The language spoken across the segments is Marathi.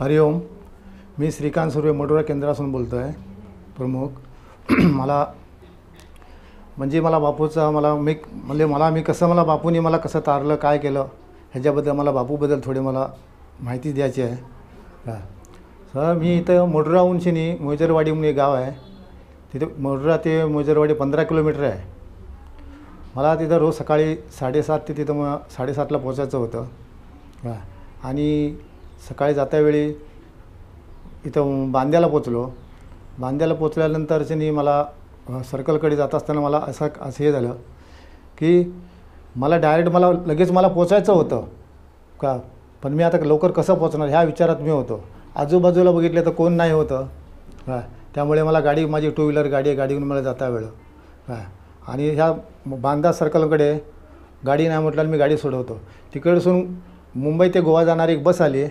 हरिओम मी श्रीकांत सुर्वे मोटोरा केंद्रासून बोलतो आहे प्रमुख मला म्हणजे मला बापूचा मला मी म्हणजे मला मी कसं मला बापूने मला कसं तारलं काय केलं ह्याच्याबद्दल मला बापूबद्दल थोडी मला माहिती द्यायची आहे हां सर मी इथं मोटराहून शिनी मोजरवाडी म्हणून एक गाव आहे तिथे मोरुरा ते मोजरवाडी पंधरा किलोमीटर आहे मला तिथं रोज सकाळी साडेसात ते तिथं मग साडेसातला पोचायचं होतं हां आणि सकाळी जात्यावेळी इथं बांद्याला पोचलो बांद्याला पोचल्यानंतर मी मला सर्कलकडे जात असताना मला असं असं हे झालं की मला डायरेक्ट मला लगेच मला पोचायचं होतं का पण मी आता लवकर कसं पोचणार ह्या विचारात मी होतो आजूबाजूला बघितलं तर कोण नाही होतं हां त्यामुळे मला गाडी माझी टू व्हीलर गाडी गाडीवरून मला जाता वेळ काय आणि ह्या बांदा सर्कलकडे गाडी नाही म्हटलं मी गाडी सोडवतो तिकडसून मुंबई ते गोवा जाणारी एक बस आली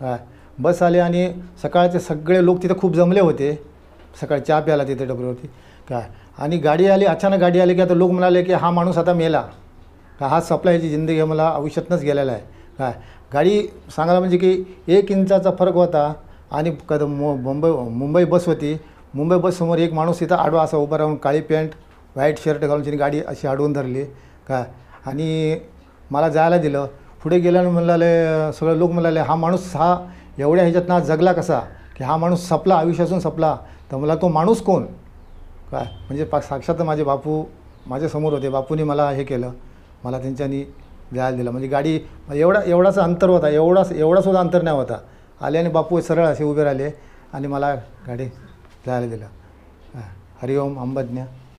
काय बस आले आणि सकाळचे सगळे लोक तिथे खूप जमले होते सकाळी चहा प्याला तिथे डबरीवरती काय आणि गाडी आली अचानक गाडी आली की आता लोक म्हणाले की हा माणूस आता मेला का हा सप्लायची जिंदगी मला आयुष्यातनंच गेलेला आहे काय गाडी सांगायला म्हणजे की एक इंचाचा फरक होता आणि मु मुंबई मुंबई बस होती मुंबई बससमोर एक माणूस तिथं आडवा असा उभा राहून काळी पॅन्ट व्हाईट शर्ट घालून तिने गाडी अशी अडवून धरली काय आणि मला जायला दिलं पुढे गेल्यानं म्हणाले सगळे लोक म्हणाले हा माणूस हा एवढ्या ह्याच्यात ना जगला कसा की हा माणूस सपला आयुष्यातून सपला तर मला तो माणूस कोण काय म्हणजे पा साक्षात माझे बापू माझ्यासमोर होते बापूने मला हे केलं मला त्यांच्यानी द्यायला दिलं म्हणजे गाडी एवढा एवढाच अंतर होता एवढाच एवढासुद्धा अंतर नाही होता आले आणि बापू सरळ असे उभे राहिले आणि मला गाडी द्यायला दिलं हरिओम अंबज्ञा